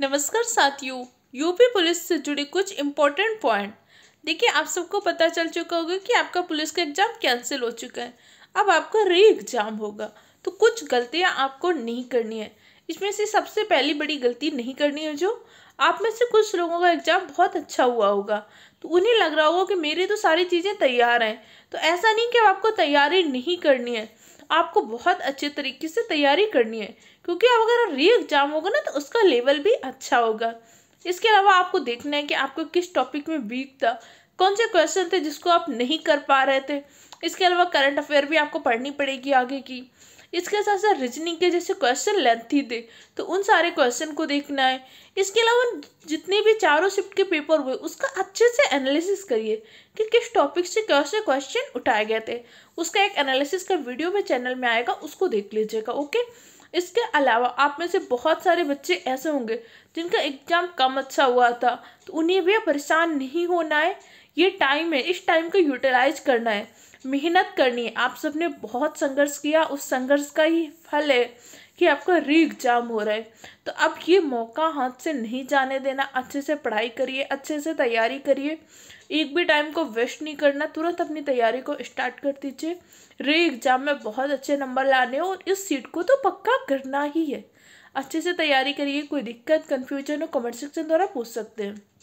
नमस्कार साथियों UP police से जुड़े कुछ इम्पोर्टेंट पॉइंट देखिए आप सबको पता चल चुका होगा कि आपका पुलिस का एग्ज़ाम कैंसिल हो चुका है अब आपका री एग्ज़ाम होगा तो कुछ गलतियां आपको नहीं करनी है इसमें से सबसे पहली बड़ी गलती नहीं करनी है जो आप में से कुछ लोगों का एग्ज़ाम बहुत अच्छा हुआ होगा तो उन्हें लग रहा होगा कि मेरी तो सारी चीज़ें तैयार हैं तो ऐसा नहीं कि आपको तैयारी नहीं करनी है आपको बहुत अच्छे तरीके से तैयारी करनी है क्योंकि अब अगर री एग्ज़ाम होगा ना तो उसका लेवल भी अच्छा होगा इसके अलावा आपको देखना है कि आपको किस टॉपिक में वीक था कौन से क्वेश्चन थे जिसको आप नहीं कर पा रहे थे इसके अलावा करंट अफेयर भी आपको पढ़नी पड़ेगी आगे की इसके साथ साथ रीजनिंग के जैसे क्वेश्चन लेंथी थे तो उन सारे क्वेश्चन को देखना है इसके अलावा जितने भी चारों शिफ्ट के पेपर हुए उसका अच्छे से एनालिसिस करिए कि किस टॉपिक से से क्वेश्चन उठाए गए थे उसका एक एनालिसिस का वीडियो मेरे चैनल में आएगा उसको देख लीजिएगा ओके इसके अलावा आप में से बहुत सारे बच्चे ऐसे होंगे जिनका एग्जाम कम अच्छा हुआ था तो उन्हें भी परेशान नहीं होना है ये टाइम है इस टाइम को यूटिलाइज करना है मेहनत करनी है आप सब ने बहुत संघर्ष किया उस संघर्ष का ही फल है कि आपका री एग्ज़ाम हो रहा है तो अब ये मौका हाथ से नहीं जाने देना अच्छे से पढ़ाई करिए अच्छे से तैयारी करिए एक भी टाइम को वेस्ट नहीं करना तुरंत अपनी तैयारी को स्टार्ट कर दीजिए री एग्ज़ाम में बहुत अच्छे नंबर लाने और इस सीट को तो पक्का करना ही है अच्छे से तैयारी करिए कोई दिक्कत कन्फ्यूजन हो कमेंट सेक्शन द्वारा पूछ सकते हैं